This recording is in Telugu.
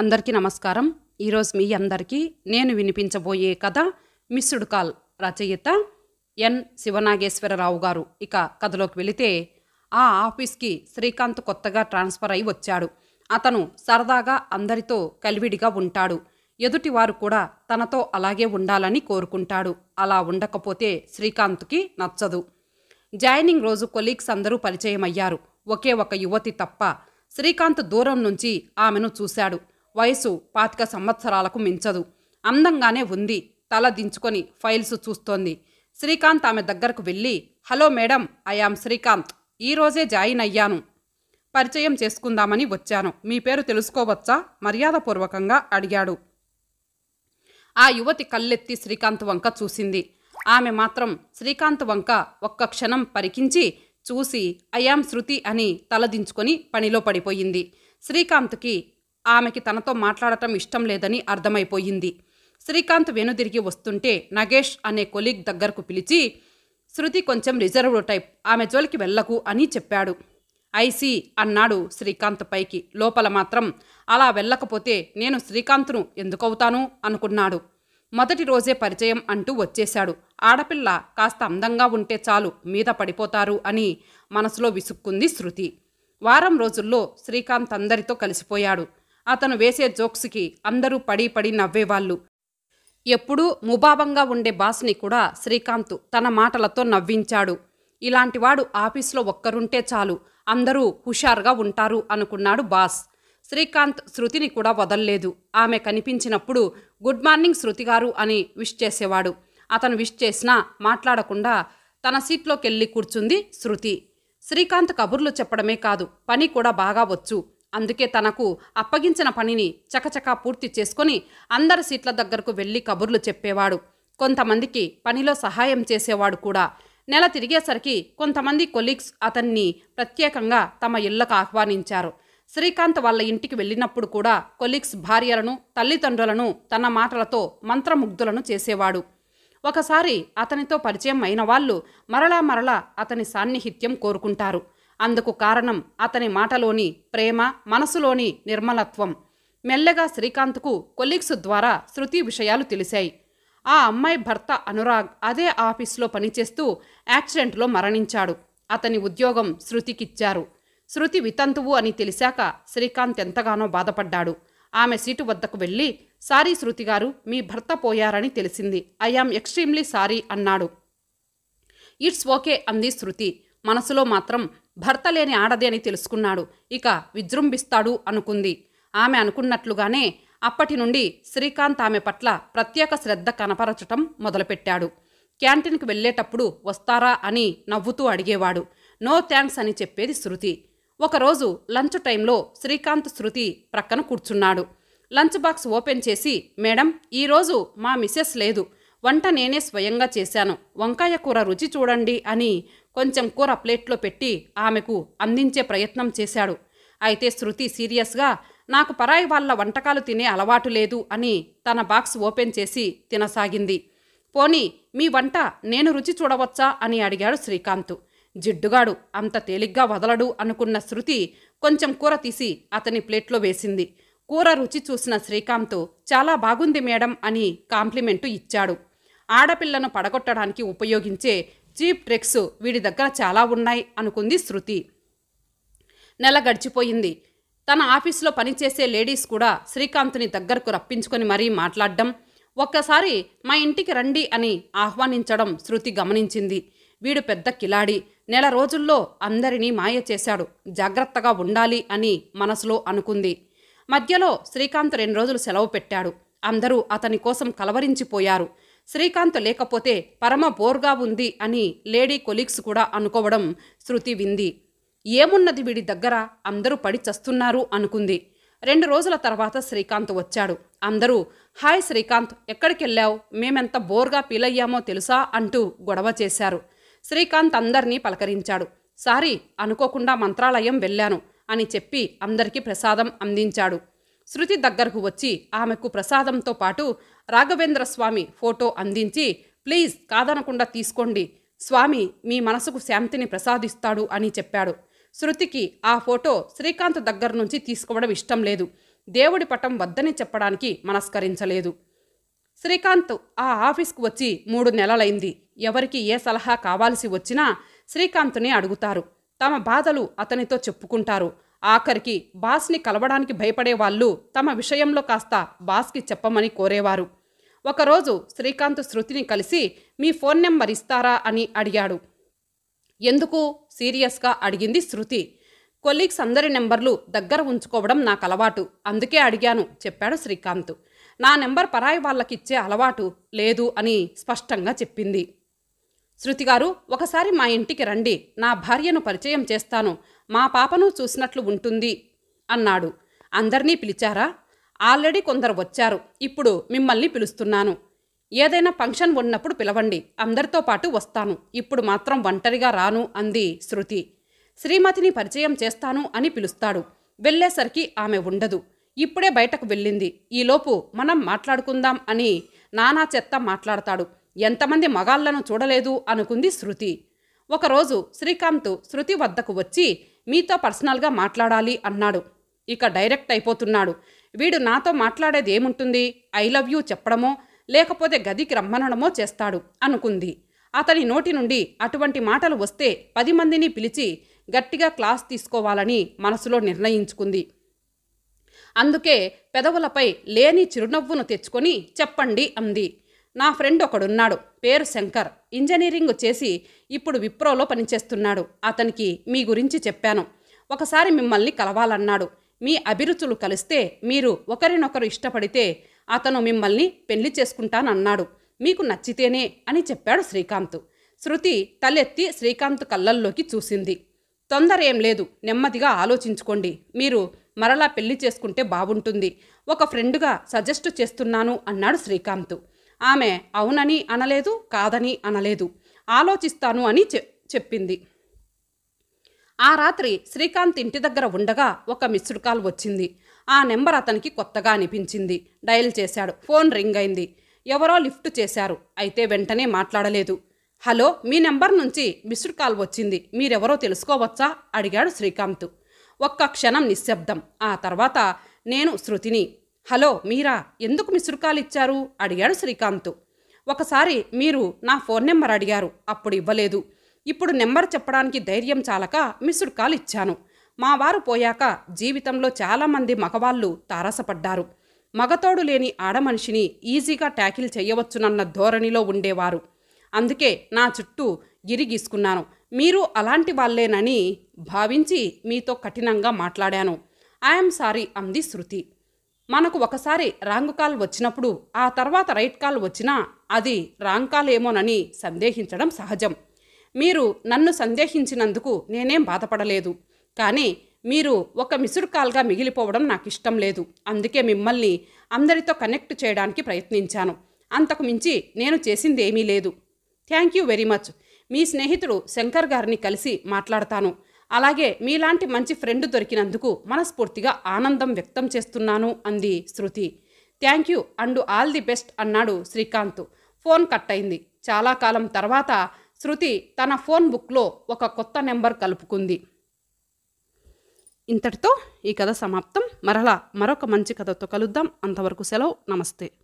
అందరికీ నమస్కారం ఈరోజు మీ అందరికీ నేను వినిపించబోయే కథ మిస్సుడు కాల్ రచయిత ఎన్ శివనాగేశ్వరరావు గారు ఇక కథలోకి వెళితే ఆ ఆఫీస్కి శ్రీకాంత్ కొత్తగా ట్రాన్స్ఫర్ అయి వచ్చాడు అతను సరదాగా అందరితో కలివిడిగా ఉంటాడు ఎదుటివారు కూడా తనతో అలాగే ఉండాలని కోరుకుంటాడు అలా ఉండకపోతే శ్రీకాంత్కి నచ్చదు జాయినింగ్ రోజు కొలీగ్స్ అందరూ పరిచయం అయ్యారు ఒకే ఒక యువతి తప్ప శ్రీకాంత్ దూరం నుంచి ఆమెను చూశాడు వయసు పాతిక సంవత్సరాలకు మించదు అందంగానే ఉంది తల దించుకొని ఫైల్స్ చూస్తోంది శ్రీకాంత్ ఆమె దగ్గరకు వెళ్ళి హలో మేడం ఐ శ్రీకాంత్ ఈరోజే జాయిన్ అయ్యాను పరిచయం చేసుకుందామని వచ్చాను మీ పేరు తెలుసుకోవచ్చా మర్యాదపూర్వకంగా అడిగాడు ఆ యువతి కళ్ళెత్తి శ్రీకాంత్ వంక చూసింది ఆమె మాత్రం శ్రీకాంత్ వంక ఒక్క క్షణం పరికించి చూసి అయాం శృతి అని తలదించుకొని పనిలో పడిపోయింది శ్రీకాంత్కి ఆమెకి తనతో మాట్లాడటం ఇష్టం లేదని అర్థమైపోయింది శ్రీకాంత్ వెనుదిరిగి వస్తుంటే నగేష్ అనే కొలీగ్ దగ్గరకు పిలిచి శృతి కొంచెం రిజర్వ్డ్ టైప్ ఆమె జోలికి వెళ్ళకు అని చెప్పాడు ఐసి అన్నాడు శ్రీకాంత్ పైకి లోపల మాత్రం అలా వెళ్ళకపోతే నేను శ్రీకాంత్ను ఎందుకవుతాను అనుకున్నాడు మొదటి రోజే పరిచయం అంటూ వచ్చేశాడు ఆడపిల్ల కాస్త అందంగా ఉంటే చాలు మీద పడిపోతారు అని మనసులో విసుక్కుంది శృతి వారం రోజుల్లో శ్రీకాంత్ అందరితో కలిసిపోయాడు అతను వేసే జోక్స్కి అందరూ పడి పడి నవ్వేవాళ్ళు ఎప్పుడూ ముభావంగా ఉండే బాస్ని కూడా శ్రీకాంత్ తన మాటలతో నవ్వించాడు ఇలాంటివాడు ఆఫీస్లో ఒక్కరుంటే చాలు అందరూ హుషారుగా ఉంటారు అనుకున్నాడు బాస్ శ్రీకాంత్ శృతిని కూడా వదల్లేదు ఆమె కనిపించినప్పుడు గుడ్ మార్నింగ్ శృతి గారు అని విష్ చేసేవాడు అతను విష్ చేసినా మాట్లాడకుండా తన సీట్లోకెళ్ళి కూర్చుంది శృతి శ్రీకాంత్ కబుర్లు చెప్పడమే కాదు పని కూడా బాగా వచ్చు అందుకే తనకు అప్పగించిన పనిని చకచకా పూర్తి చేసుకొని అందరి సీట్ల దగ్గరకు వెళ్ళి కబుర్లు చెప్పేవాడు కొంతమందికి పనిలో సహాయం చేసేవాడు కూడా నెల తిరిగేసరికి కొంతమంది కొలీగ్స్ అతన్ని ప్రత్యేకంగా తమ ఇళ్లకు ఆహ్వానించారు శ్రీకాంత్ వాళ్ళ ఇంటికి వెళ్ళినప్పుడు కూడా కొలీగ్స్ భార్యలను తల్లిదండ్రులను తన మాటలతో మంత్రముగ్ధులను చేసేవాడు ఒకసారి అతనితో పరిచయం అయిన వాళ్ళు మరలా మరలా అతని సాన్నిహిత్యం కోరుకుంటారు అందుకు కారణం అతని మాటలోని ప్రేమ మనసులోని నిర్మలత్వం మెల్లగా శ్రీకాంత్కు కొలీగ్స్ ద్వారా శృతి విషయాలు తెలిశాయి ఆ అమ్మాయి భర్త అనురాగ్ అదే ఆఫీస్లో పనిచేస్తూ యాక్సిడెంట్లో మరణించాడు అతని ఉద్యోగం శృతికిచ్చారు శృతి వితంతువు అని తెలిసాక శ్రీకాంత్ ఎంతగానో బాధపడ్డాడు ఆమె సీటు వద్దకు వెళ్ళి సారీ శృతి గారు మీ భర్త పోయారని తెలిసింది ఐఆమ్ ఎక్స్ట్రీమ్లీ సారీ అన్నాడు ఇట్స్ ఓకే అంది శృతి మనసులో మాత్రం భర్త లేని ఆడది అని తెలుసుకున్నాడు ఇక విజృంభిస్తాడు అనుకుంది ఆమె అనుకున్నట్లుగానే అప్పటి నుండి శ్రీకాంత్ ఆమె పట్ల ప్రత్యేక శ్రద్ధ కనపరచటం మొదలుపెట్టాడు క్యాంటీన్కి వెళ్ళేటప్పుడు వస్తారా అని నవ్వుతూ అడిగేవాడు నో థ్యాంక్స్ అని చెప్పేది శృతి ఒకరోజు లంచ్ టైంలో శ్రీకాంత్ శృతి ప్రక్కన కూర్చున్నాడు లంచ్ బాక్స్ ఓపెన్ చేసి మేడం ఈరోజు మా మిస్సెస్ లేదు వంట నేనే స్వయంగా చేశాను వంకాయ కూర రుచి చూడండి అని కొంచెం కూర ప్లేట్లో పెట్టి ఆమెకు అందించే ప్రయత్నం చేశాడు అయితే శృతి సీరియస్గా నాకు పరాయి వాళ్ళ వంటకాలు తినే అలవాటు లేదు అని తన బాక్స్ ఓపెన్ చేసి తినసాగింది పోనీ మీ వంట నేను రుచి చూడవచ్చా అని అడిగాడు శ్రీకాంత్ జిడ్డుగాడు అంత తేలిగ్గా వదలడు అనుకున్న శృతి కొంచెం కూర తీసి అతని ప్లేట్లో వేసింది కూర రుచి చూసిన శ్రీకాంత్ చాలా బాగుంది మేడం అని కాంప్లిమెంటు ఇచ్చాడు ఆడపిల్లను పడగొట్టడానికి ఉపయోగించే చీప్ ట్రిక్స్ వీడి దగ్గర చాలా ఉన్నాయి అనుకుంది శృతి నెల గడిచిపోయింది తన ఆఫీసులో పనిచేసే లేడీస్ కూడా శ్రీకాంత్ని దగ్గరకు రప్పించుకొని మరీ మాట్లాడడం ఒక్కసారి మా ఇంటికి రండి అని ఆహ్వానించడం శృతి గమనించింది వీడు పెద్ద కిలాడి నెల రోజుల్లో అందరినీ మాయ చేశాడు జాగ్రత్తగా ఉండాలి అని మనసులో అనుకుంది మధ్యలో శ్రీకాంత్ రెండు రోజులు సెలవు పెట్టాడు అందరూ అతని కోసం కలవరించిపోయారు శ్రీకాంత్ లేకపోతే పరమ బోర్గా ఉంది అని లేడీ కొలీగ్స్ కూడా అనుకోవడం శృతి వింది ఏమున్నది వీడి దగ్గర అందరూ పడి చస్తున్నారు అనుకుంది రెండు రోజుల తర్వాత శ్రీకాంత్ వచ్చాడు అందరూ హాయ్ శ్రీకాంత్ ఎక్కడికెళ్ళావు మేమెంత బోర్గా అయ్యామో తెలుసా అంటూ గొడవ చేశారు శ్రీకాంత్ అందరినీ పలకరించాడు సారీ అనుకోకుండా మంత్రాలయం వెళ్ళాను అని చెప్పి అందరికీ ప్రసాదం అందించాడు శృతి దగ్గరకు వచ్చి ఆమెకు ప్రసాదంతో పాటు రాఘవేంద్ర స్వామి ఫోటో అందించి ప్లీజ్ కాదనకుండా తీసుకోండి స్వామి మీ మనసుకు శాంతిని ప్రసాదిస్తాడు అని చెప్పాడు శృతికి ఆ ఫోటో శ్రీకాంత్ దగ్గర నుంచి తీసుకోవడం ఇష్టం లేదు దేవుడి పటం వద్దని చెప్పడానికి మనస్కరించలేదు శ్రీకాంత్ ఆ ఆఫీస్కు వచ్చి మూడు నెలలైంది ఎవరికి ఏ సలహా కావాల్సి వచ్చినా శ్రీకాంత్ని అడుగుతారు తమ బాధలు అతనితో చెప్పుకుంటారు ఆఖరికి బాస్ని కలవడానికి భయపడే వాళ్ళు తమ విషయంలో కాస్త బాస్కి చెప్పమని కోరేవారు ఒకరోజు శ్రీకాంత్ శృతిని కలిసి మీ ఫోన్ నెంబర్ ఇస్తారా అని అడిగాడు ఎందుకు సీరియస్గా అడిగింది శృతి కొలీగ్స్ అందరి నెంబర్లు దగ్గర ఉంచుకోవడం నాకు అలవాటు అందుకే అడిగాను చెప్పాడు శ్రీకాంత్ నా నెంబర్ పరాయి వాళ్ళకిచ్చే అలవాటు లేదు అని స్పష్టంగా చెప్పింది శృతి గారు ఒకసారి మా ఇంటికి రండి నా భార్యను పరిచయం చేస్తాను మా పాపను చూసినట్లు ఉంటుంది అన్నాడు అందర్నీ పిలిచారా ఆల్రెడీ కొందరు వచ్చారు ఇప్పుడు మిమ్మల్ని పిలుస్తున్నాను ఏదైనా ఫంక్షన్ ఉన్నప్పుడు పిలవండి అందరితో పాటు వస్తాను ఇప్పుడు మాత్రం ఒంటరిగా రాను అంది శృతి శ్రీమతిని పరిచయం చేస్తాను అని పిలుస్తాడు వెళ్ళేసరికి ఆమె ఉండదు ఇప్పుడే బయటకు వెళ్ళింది ఈలోపు మనం మాట్లాడుకుందాం అని నానా చెత్త మాట్లాడతాడు ఎంతమంది మగాళ్లను చూడలేదు అనుకుంది శృతి ఒకరోజు శ్రీకాంత్ శృతి వద్దకు వచ్చి మీతో పర్సనల్గా మాట్లాడాలి అన్నాడు ఇక డైరెక్ట్ అయిపోతున్నాడు వీడు నాతో మాట్లాడేది ఏముంటుంది ఐ లవ్ యూ చెప్పడమో లేకపోతే గదికి రమ్మనడమో చేస్తాడు అనుకుంది అతని నోటి నుండి అటువంటి మాటలు వస్తే పది మందిని పిలిచి గట్టిగా క్లాస్ తీసుకోవాలని మనసులో నిర్ణయించుకుంది అందుకే పెదవులపై లేని చిరునవ్వును తెచ్చుకొని చెప్పండి అంది నా ఫ్రెండ్ ఒకడున్నాడు పేరు శంకర్ ఇంజనీరింగ్ చేసి ఇప్పుడు విప్రోలో పనిచేస్తున్నాడు అతనికి మీ గురించి చెప్పాను ఒకసారి మిమ్మల్ని కలవాలన్నాడు మీ అభిరుచులు కలిస్తే మీరు ఒకరినొకరు ఇష్టపడితే అతను మిమ్మల్ని పెళ్లి చేసుకుంటానన్నాడు మీకు నచ్చితేనే అని చెప్పాడు శ్రీకాంత్ శృతి తలెత్తి శ్రీకాంత్ కళ్ళల్లోకి చూసింది తొందర ఏం లేదు నెమ్మదిగా ఆలోచించుకోండి మీరు మరలా పెళ్లి చేసుకుంటే బాగుంటుంది ఒక ఫ్రెండ్గా సజెస్ట్ చేస్తున్నాను అన్నాడు శ్రీకాంత్ ఆమె అవునని అనలేదు కాదని అనలేదు ఆలోచిస్తాను అని చెప్పింది ఆ రాత్రి శ్రీకాంత్ ఇంటి దగ్గర ఉండగా ఒక మిస్డ్ కాల్ వచ్చింది ఆ నెంబర్ అతనికి కొత్తగా అనిపించింది డయల్ చేశాడు ఫోన్ రింగ్ అయింది ఎవరో లిఫ్ట్ చేశారు అయితే వెంటనే మాట్లాడలేదు హలో మీ నెంబర్ నుంచి మిస్డ్ కాల్ వచ్చింది మీరెవరో తెలుసుకోవచ్చా అడిగాడు శ్రీకాంత్ ఒక్క క్షణం నిశ్శబ్దం ఆ తర్వాత నేను శృతిని హలో మీరా ఎందుకు మిస్డ్ కాల్ ఇచ్చారు అడిగాడు శ్రీకాంత్ ఒకసారి మీరు నా ఫోన్ నెంబర్ అడిగారు అప్పుడు ఇవ్వలేదు ఇప్పుడు నెంబర్ చెప్పడానికి ధైర్యం చాలక మిస్డ్ కాల్ ఇచ్చాను మా వారు పోయాక జీవితంలో చాలామంది మగవాళ్ళు తారసపడ్డారు మగతోడు లేని ఆడమనిషిని ఈజీగా ట్యాకిల్ చేయవచ్చునన్న ధోరణిలో ఉండేవారు అందుకే నా చుట్టూ గిరిగీసుకున్నాను మీరు అలాంటి వాళ్ళేనని భావించి మీతో కఠినంగా మాట్లాడాను ఐఎమ్ సారీ అంది శృతి మనకు ఒకసారి రాంగ్ కాల్ వచ్చినప్పుడు ఆ తర్వాత రైట్ కాల్ వచ్చినా అది రాంగ్ కాల్ ఏమోనని సందేహించడం సహజం మీరు నన్ను సందేహించినందుకు నేనేం బాధపడలేదు కానీ మీరు ఒక మిస్డ్ కాల్గా మిగిలిపోవడం నాకు ఇష్టం లేదు అందుకే మిమ్మల్ని అందరితో కనెక్ట్ చేయడానికి ప్రయత్నించాను అంతకు మించి నేను చేసింది ఏమీ లేదు థ్యాంక్ యూ వెరీ మచ్ మీ స్నేహితుడు శంకర్ గారిని కలిసి మాట్లాడతాను అలాగే మీలాంటి మంచి ఫ్రెండ్ దొరికినందుకు మనస్ఫూర్తిగా ఆనందం వ్యక్తం చేస్తున్నాను అంది Shruti thank you and all the best అన్నాడు శ్రీకాంత్ ఫోన్ కట్ అయింది చాలా కాలం తర్వాత శృతి తన ఫోన్ బుక్లో ఒక కొత్త నెంబర్ కలుపుకుంది ఇంతటితో ఈ కథ సమాప్తం మరలా మరొక మంచి కథతో కలుద్దాం అంతవరకు సెలవు నమస్తే